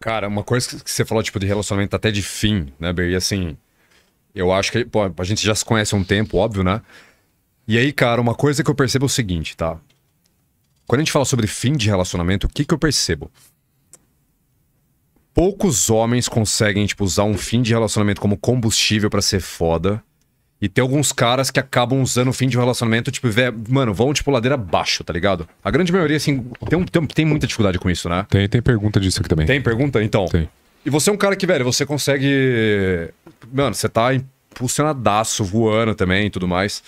Cara, uma coisa que você falou, tipo, de relacionamento até de fim, né, Ber? E assim, eu acho que, pô, a gente já se conhece há um tempo, óbvio, né? E aí, cara, uma coisa que eu percebo é o seguinte, tá? Quando a gente fala sobre fim de relacionamento, o que que eu percebo? Poucos homens conseguem, tipo, usar um fim de relacionamento como combustível para ser foda e tem alguns caras que acabam usando o fim de um relacionamento, tipo, vé, mano, vão, tipo, ladeira abaixo, tá ligado? A grande maioria, assim, tem, um, tem, tem, muita dificuldade com isso, né? Tem, tem pergunta disso aqui também. Tem pergunta? Então. Tem. E você é um cara que, velho, você consegue. Mano, você tá impulsionadaço, voando também e tudo mais.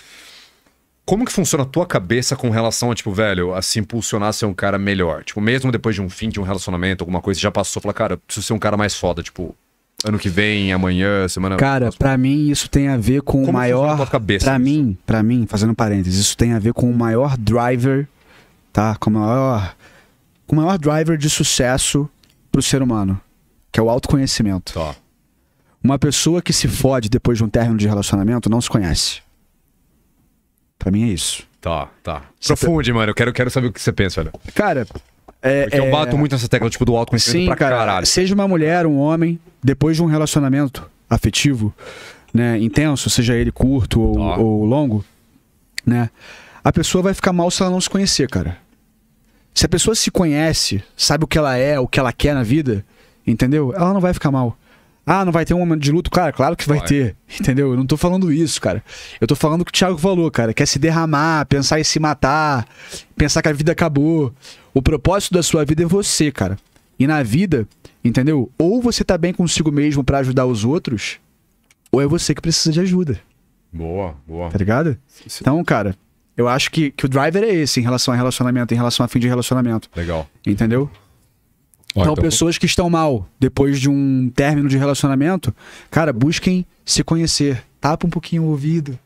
Como que funciona a tua cabeça com relação a, tipo, velho, a se impulsionar a ser um cara melhor? Tipo, mesmo depois de um fim de um relacionamento, alguma coisa, já passou, fala, cara, eu preciso ser um cara mais foda, tipo, ano que vem, amanhã, semana. Cara, para mim isso tem a ver com Como o maior. Para mim, para mim, fazendo parênteses, isso tem a ver com o maior driver, tá? Com o maior, com o maior driver de sucesso pro ser humano, que é o autoconhecimento. Tá. Uma pessoa que se fode depois de um término de relacionamento não se conhece. Para mim é isso. Tá, tá. Profunde, mano. Eu quero, quero saber o que você pensa, olha. Cara, é, Porque eu é. bato muito nessa tecla, tipo, do autoconhecimento Sim, pra cara, caralho. Seja uma mulher, um homem, depois de um relacionamento afetivo, né, intenso, seja ele curto ou, ou longo, né, a pessoa vai ficar mal se ela não se conhecer, cara. Se a pessoa se conhece, sabe o que ela é, o que ela quer na vida, entendeu? Ela não vai ficar mal. Ah, não vai ter um momento de luto? Cara, claro que vai, vai. ter. Entendeu? Eu não tô falando isso, cara. Eu tô falando o que o Thiago falou, cara. Quer é se derramar, pensar em se matar, pensar que a vida acabou. O propósito da sua vida é você, cara. E na vida, entendeu? Ou você tá bem consigo mesmo para ajudar os outros, ou é você que precisa de ajuda. Boa, boa. Tá ligado? Sim, sim. Então, cara, eu acho que, que o driver é esse em relação a relacionamento, em relação a fim de relacionamento. Legal. Entendeu? Então, então, pessoas que estão mal depois de um término de relacionamento, cara, busquem se conhecer. Tapa um pouquinho o ouvido.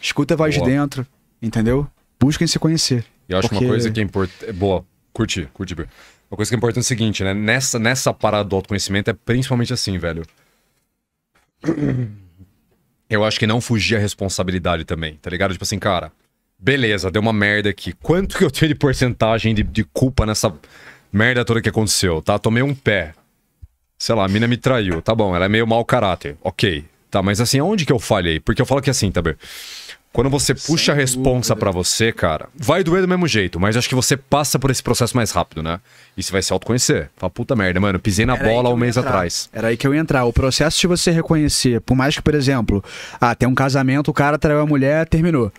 Escuta a voz Boa. de dentro, entendeu? Busquem se conhecer. E eu acho porque... uma coisa que é importante. É boa, curti, curti. Uma coisa que é importante é o seguinte, né? Nessa, nessa parada do autoconhecimento é principalmente assim, velho. Eu acho que não fugir a responsabilidade também, tá ligado? Tipo assim, cara, beleza, deu uma merda aqui. Quanto que eu tenho de porcentagem de, de culpa nessa merda toda que aconteceu, tá? Tomei um pé. Sei lá, a mina me traiu. Tá bom, ela é meio mau caráter. Ok. Tá, mas assim, aonde que eu falhei? Porque eu falo que é assim, tá bem? Quando você puxa a responsa para você, cara, vai doer do mesmo jeito, mas acho que você passa por esse processo mais rápido, né? E você vai se autoconhecer. Fala, puta merda, mano, pisei na Era bola um mês entrar. atrás. Era aí que eu ia entrar. O processo de você reconhecer, por mais que, por exemplo, ah, tem um casamento, o cara traiu a mulher, terminou.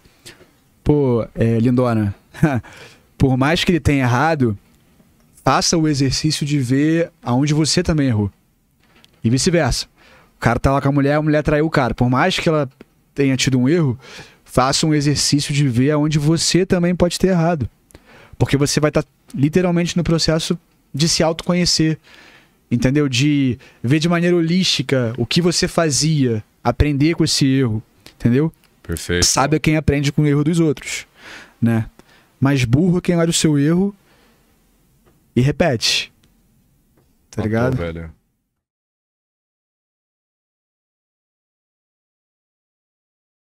Pô, é, lindona, por mais que ele tenha errado, faça o exercício de ver aonde você também errou. E vice-versa. O cara tá lá com a mulher, a mulher traiu o cara. Por mais que ela tenha tido um erro, faça um exercício de ver aonde você também pode ter errado. Porque você vai estar tá, literalmente no processo de se autoconhecer, entendeu? De ver de maneira holística o que você fazia, aprender com esse erro, entendeu? Perfeito. Sabe quem aprende com o erro dos outros, né? Mas burro é quem olha o seu erro e repete. Tá ligado? velho.